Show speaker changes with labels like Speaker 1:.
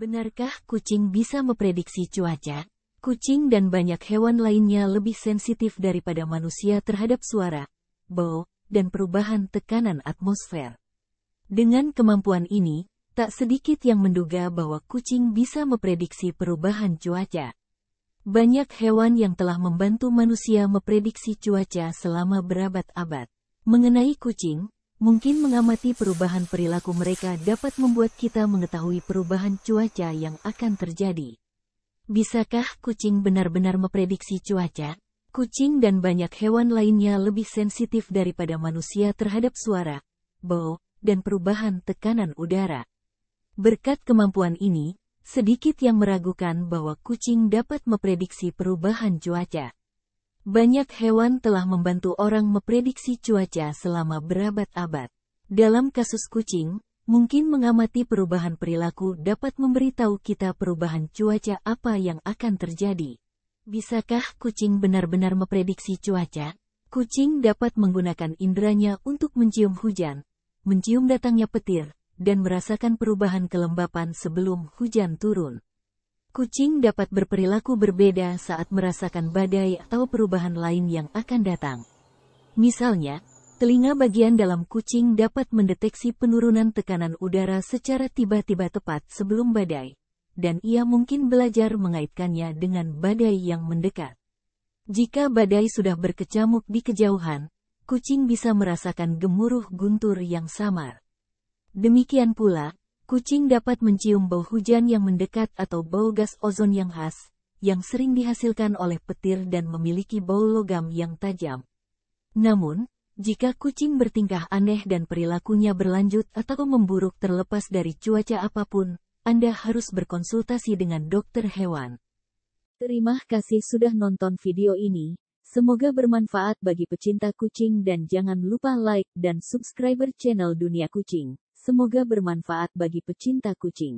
Speaker 1: Benarkah kucing bisa memprediksi cuaca? Kucing dan banyak hewan lainnya lebih sensitif daripada manusia terhadap suara, bau, dan perubahan tekanan atmosfer. Dengan kemampuan ini, tak sedikit yang menduga bahwa kucing bisa memprediksi perubahan cuaca. Banyak hewan yang telah membantu manusia memprediksi cuaca selama berabad-abad. Mengenai kucing, Mungkin mengamati perubahan perilaku mereka dapat membuat kita mengetahui perubahan cuaca yang akan terjadi. Bisakah kucing benar-benar memprediksi cuaca? Kucing dan banyak hewan lainnya lebih sensitif daripada manusia terhadap suara, bau, dan perubahan tekanan udara. Berkat kemampuan ini, sedikit yang meragukan bahwa kucing dapat memprediksi perubahan cuaca. Banyak hewan telah membantu orang memprediksi cuaca selama berabad-abad. Dalam kasus kucing, mungkin mengamati perubahan perilaku dapat memberitahu kita perubahan cuaca apa yang akan terjadi. Bisakah kucing benar-benar memprediksi cuaca? Kucing dapat menggunakan inderanya untuk mencium hujan, mencium datangnya petir, dan merasakan perubahan kelembapan sebelum hujan turun. Kucing dapat berperilaku berbeda saat merasakan badai atau perubahan lain yang akan datang. Misalnya, telinga bagian dalam kucing dapat mendeteksi penurunan tekanan udara secara tiba-tiba tepat sebelum badai, dan ia mungkin belajar mengaitkannya dengan badai yang mendekat. Jika badai sudah berkecamuk di kejauhan, kucing bisa merasakan gemuruh guntur yang samar. Demikian pula, Kucing dapat mencium bau hujan yang mendekat atau bau gas ozon yang khas, yang sering dihasilkan oleh petir dan memiliki bau logam yang tajam. Namun, jika kucing bertingkah aneh dan perilakunya berlanjut atau memburuk terlepas dari cuaca apapun, Anda harus berkonsultasi dengan dokter hewan. Terima kasih sudah nonton video ini. Semoga bermanfaat bagi pecinta kucing dan jangan lupa like dan subscriber channel Dunia Kucing. Semoga bermanfaat bagi pecinta kucing.